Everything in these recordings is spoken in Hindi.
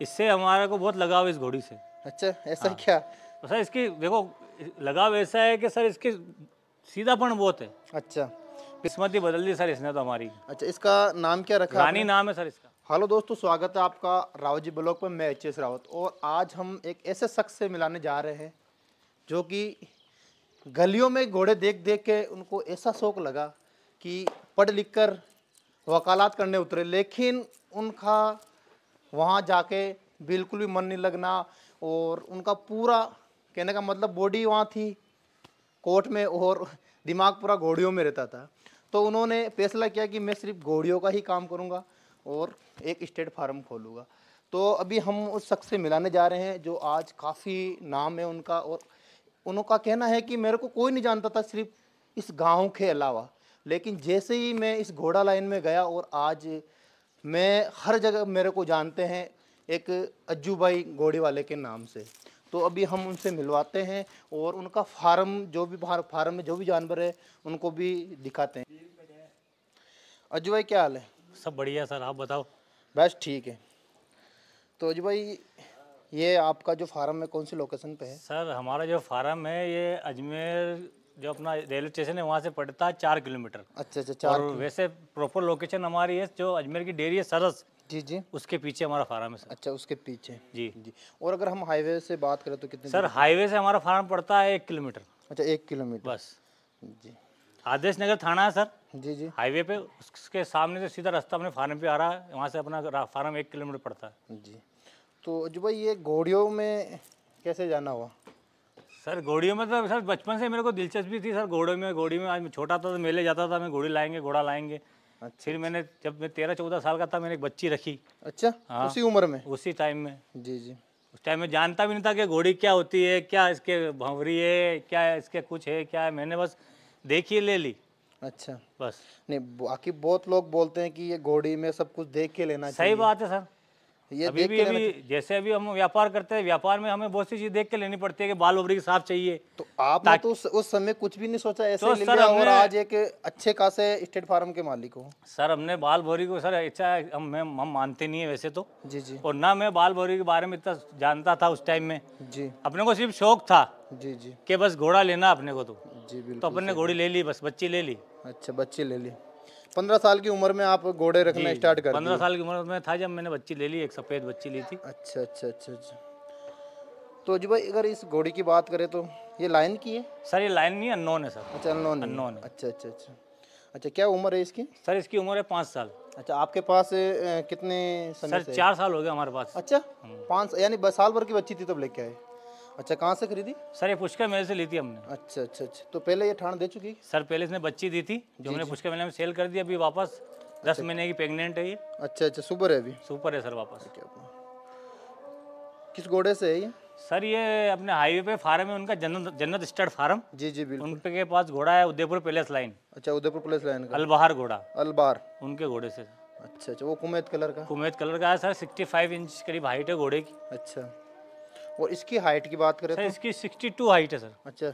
इससे हमारे को बहुत लगाव है इस घोड़ी से अच्छा ऐसा हाँ। क्या तो सर इसकी देखो लगाव ऐसा है कि सर इसकी सीधापन बहुत है अच्छा किस्मत ही बदल दी सर इसने तो हमारी अच्छा इसका नाम क्या रखा रानी नाम है सर इसका हेलो दोस्तों स्वागत है आपका रावजी जी पर मैं एच एस रावत और आज हम एक ऐसे शख्स से मिलाने जा रहे हैं जो कि गलियों में घोड़े देख देख के उनको ऐसा शौक लगा कि पढ़ लिख कर वकालत करने उतरे लेकिन उनका वहाँ जाके बिल्कुल भी मन नहीं लगना और उनका पूरा कहने का मतलब बॉडी वहाँ थी कोर्ट में और दिमाग पूरा घोड़ियों में रहता था तो उन्होंने फैसला किया कि मैं सिर्फ घोड़ियों का ही काम करूँगा और एक स्टेट फार्म खोलूँगा तो अभी हम उस शख्स से मिलाने जा रहे हैं जो आज काफ़ी नाम है उनका और उनका कहना है कि मेरे को कोई नहीं जानता था सिर्फ इस गांव के अलावा लेकिन जैसे ही मैं इस घोड़ा लाइन में गया और आज मैं हर जगह मेरे को जानते हैं एक अज्जू भाई घोड़ी वाले के नाम से तो अभी हम उनसे मिलवाते हैं और उनका फार्म जो भी फार्म में जो भी जानवर है उनको भी दिखाते हैं अज्जू भाई क्या हाल है सब बढ़िया सर आप बताओ बस ठीक है तो अज्जू भाई ये आपका जो फार्म है कौन सी लोकेशन पे है सर हमारा जो फार्म है ये अजमेर जो अपना रेलवे स्टेशन है वहाँ से पड़ता है चार किलोमीटर अच्छा अच्छा चार और वैसे प्रॉपर लोकेशन हमारी है जो अजमेर की डेयरी है सरस जी जी उसके पीछे हमारा फार्म है सर अच्छा उसके पीछे जी जी और अगर हम हाईवे से बात करें तो कितने सर हाईवे से हमारा फार्म पड़ता है एक किलोमीटर अच्छा एक किलोमीटर बस जी आदेश नगर थाना है सर जी जी हाईवे पे उसके सामने से सीधा रास्ता अपने फार्म पे आ रहा है वहाँ से अपना फार्म एक किलोमीटर पड़ता है जी तो जो भाई ये घोड़ियों में कैसे जाना हुआ सर घोड़ियों में तो सर बचपन से मेरे को दिलचस्पी थी सर घोड़े में घोड़ी में आज मैं छोटा था तो मेले जाता था मैं घोड़ी लाएंगे घोड़ा लाएंगे अच्छा, फिर अच्छा। मैंने जब मैं तेरह चौदह साल का था मैंने एक बच्ची रखी अच्छा हाँ उसी उम्र में उसी टाइम में जी जी उस टाइम में जानता भी नहीं था कि घोड़ी क्या होती है क्या इसके भंवरी है क्या इसके कुछ है क्या है मैंने बस देखी ले ली अच्छा बस नहीं बाकी बहुत लोग बोलते हैं कि ये घोड़ी में सब कुछ देख के लेना सही बात है सर ये अभी भी अभी जैसे अभी हम व्यापार करते हैं व्यापार में हमें बहुत सी चीज देख के लेनी पड़ती है कि बाल बबरी साफ चाहिए तो आप तो उस समय कुछ भी नहीं सोचा ऐसे तो सर और आज एक अच्छे खासे स्टेट फार्म के मालिक हो सर हमने बाल भौरी को सर अच्छा हम हम मानते नहीं है वैसे तो जी जी और ना मैं बाल भौरी के बारे में इतना जानता था उस टाइम में जी अपने को सिर्फ शौक था जी जी के बस घोड़ा लेना अपने को तो जी तो बिल्कुल तो अपने घोड़ी ले ली बस बच्ची ले ली अच्छा बच्ची ले ली पंद्रह साल की उम्र में आप घोड़े रखना स्टार्ट कर पंद्रह साल की उम्र में था जब मैंने बच्ची ले ली एक सफ़ेद बच्ची ली थी अच्छा अच्छा अच्छा अच्छा तो जी भाई अगर इस घोड़ी की बात करें तो ये लाइन की है सर ये लाइन नहीं अनोन है सर अच्छा अनोन अनोन अच्छा अच्छा अच्छा अच्छा क्या उम्र है इसकी सर इसकी उम्र है पाँच साल अच्छा आपके पास कितने सर चार साल हो गए हमारे पास अच्छा हम्म। पाँच यानी साल भर की बच्ची थी तब लेके आए अच्छा कहाँ से खरीदी सर ये पुष्कर मेले से ली थी हमने अच्छा अच्छा अच्छा तो पहले ये ठाण दे चुकी सर पहले इसने बच्ची दी थी जो हमने पुष्कर मेले में सेल कर दी अभी वापस दस अच्छा। महीने की प्रेगनेंट है ये अच्छा अच्छा सुपर है अभी सुपर है सर वापस किस घोड़े से है ये सर ये अपने हाईवे पे फार्म है उनका जन्नत जन्नत स्टार्ट फार्म जी जी बिल्कुल उनके पास घोड़ा है उदयपुर पैलेस लाइन अच्छा उदयपुर पैलेस लाइन का अलबहार घोड़ा अलबार उनके घोड़े से अच्छा अच्छा वो कुमेद कलर का कुमेद कलर का है सर सिक्सटी फाइव इंच करीब हाइट है घोड़े की अच्छा और इसकी हाइट की बात करें सर तो? इसकी 62 हाइट है सर अच्छा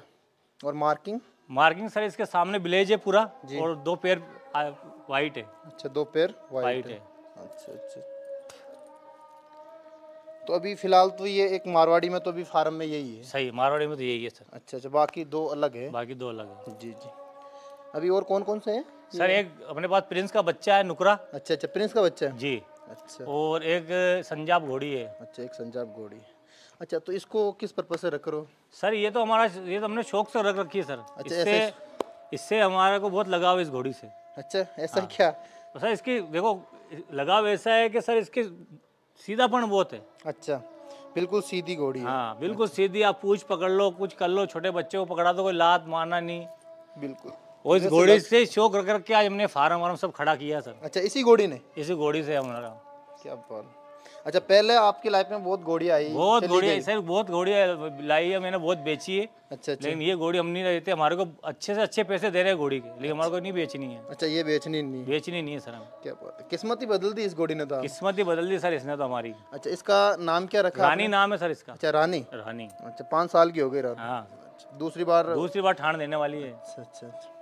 और मार्किंग मार्किंग सर इसके सामने ब्लेज है पूरा और दो पैर वाइट है अच्छा दो पैर वाइट है।, अच्छा अच्छा तो अभी फिलहाल तो ये एक मारवाड़ी में तो अभी फार्म में यही है सही मारवाड़ी में तो यही है सर अच्छा अच्छा बाकी दो अलग है बाकी दो अलग है जी जी अभी और कौन कौन से हैं सर एक अपने पास प्रिंस का बच्चा है नुकरा अच्छा अच्छा प्रिंस का बच्चा है जी अच्छा और एक संजाब घोड़ी है अच्छा एक संजाब घोड़ी है अच्छा तो इसको किस परपज से रख रहे हो सर ये तो हमारा ये तो हमने शौक से रख रखी है सर अच्छा, इससे इससे हमारे को बहुत लगाव है इस घोड़ी से अच्छा ऐसा हाँ। क्या तो सर इसकी देखो लगाव ऐसा है कि सर इसकी सीधापन बहुत है अच्छा बिल्कुल सीधी घोड़ी हाँ बिल्कुल अच्छा। सीधी आप पूछ पकड़ लो कुछ कर लो छोटे बच्चे को पकड़ा दो कोई लात मारना नहीं बिल्कुल वो इस घोड़ी से शौक रख रख के आज हमने फार्म वार्म सब खड़ा किया सर अच्छा इसी घोड़ी ने इसी घोड़ी से हमारा क्या बोल अच्छा पहले आपकी लाइफ में बहुत घोड़ी आई बहुत घोड़ी सर बहुत घोड़ी लाई है मैंने बहुत बेची है अच्छा अच्छा लेकिन ये घोड़ी हम नहीं रहते हमारे को अच्छे से अच्छे पैसे दे रहे हैं घोड़ी के लेकिन हमारे को नहीं बेचनी है अच्छा ये बेचनी नहीं बेचनी नहीं है सर हम क्या बात किस्मत ही बदल दी इस घोड़ी ने तो किस्मत ही बदल दी सर इसने तो हमारी अच्छा इसका नाम क्या रखा रानी नाम है सर इसका अच्छा रानी रानी अच्छा पाँच साल की हो गई रानी हाँ दूसरी बार दूसरी बार ठाण देने वाली है अच्छा अच्छा, अच्छा।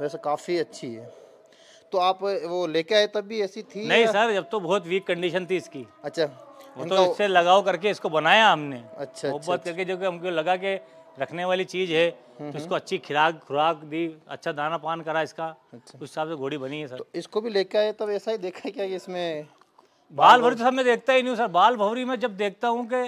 वैसे काफ़ी अच्छी है तो आप वो लेके आए तब भी ऐसी थी नहीं सर जब तो बहुत वीक कंडीशन थी इसकी अच्छा वो तो इससे लगाव करके इसको बनाया हमने अच्छा मोहब्बत अच्छा, अच्छा, करके जो हमको लगा के रखने वाली चीज है तो हम्म, इसको हम्म। अच्छी खिराक खुराक दी अच्छा दाना पान करा इसका अच्छा। उस हिसाब से घोड़ी बनी है सर तो इसको भी लेके आए तब ऐसा ही देखा क्या इसमें बाल भवरी तो सब मैं देखता ही नहीं हूँ सर बाल भवरी में जब देखता हूँ कि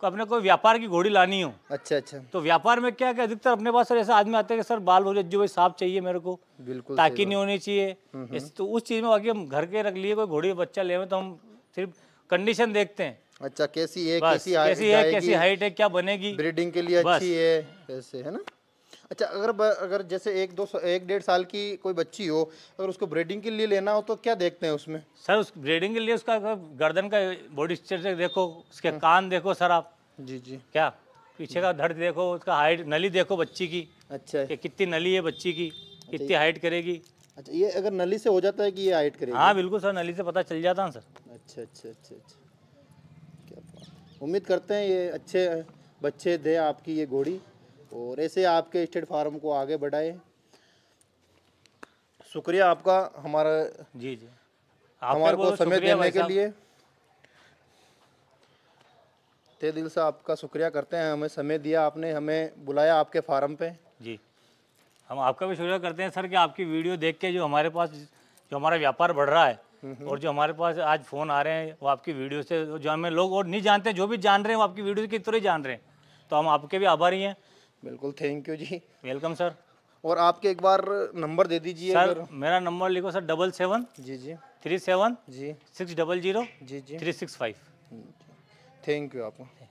को अपने कोई व्यापार की घोड़ी लानी हो अच्छा अच्छा तो व्यापार में क्या है अधिकतर अपने पास सर आदमी आते हैं कि सर बाल बोले जो भाई साफ चाहिए मेरे को बिल्कुल ताकि नहीं होनी चाहिए हम्म, हम्म। तो उस चीज़ में बाकी हम घर के रख लिए कोई घोड़ी बच्चा ले तो हम सिर्फ कंडीशन देखते हैं अच्छा कैसी है कैसी कैसी है कैसी हाइट है क्या बनेगी ब्रीडिंग के लिए अच्छी है ऐसे है ना अच्छा अगर अगर जैसे एक दो एक डेढ़ साल की कोई बच्ची हो अगर उसको ब्रीडिंग के लिए लेना हो तो क्या देखते हैं उसमें सर उस ब्रीडिंग के लिए उसका गर्दन का बॉडी स्ट्रक्चर देखो उसके हम्म। कान देखो सर आप जी जी क्या पीछे का धड़ देखो उसका हाइट नली देखो बच्ची की अच्छा कि कितनी नली है बच्ची की अच्छा, कितनी हाइट करेगी अच्छा ये अगर नली से हो जाता है कि ये हाइट करेगी हाँ बिल्कुल सर नली से पता चल जाता है सर अच्छा अच्छा अच्छा अच्छा क्या उम्मीद करते हैं ये अच्छे बच्चे दे आपकी ये घोड़ी और ऐसे आपके स्टेट फार्म को आगे बढ़ाए शुक्रिया आपका हमारा जी जी हमारे को समय देने के लिए ते दिल से आपका शुक्रिया करते हैं हमें समय दिया आपने हमें बुलाया आपके फार्म पे जी हम आपका भी शुक्रिया करते हैं सर कि आपकी वीडियो देख के जो हमारे पास जो हमारा व्यापार बढ़ रहा है हम्म, हम्म। और जो हमारे पास आज फ़ोन आ रहे हैं वो आपकी वीडियो से जो हमें लोग और नहीं जानते जो भी जान रहे हैं वो आपकी वीडियो की तरह जान रहे हैं तो हम आपके भी आभारी हैं बिल्कुल thank you ji welcome sir और आपके एक बार नंबर दे दीजिए सर मेरा नंबर लिखो सर डबल सेवन जी जी थ्री सेवन जी सिक्स डबल जीरो जी जी three six five thank you आपका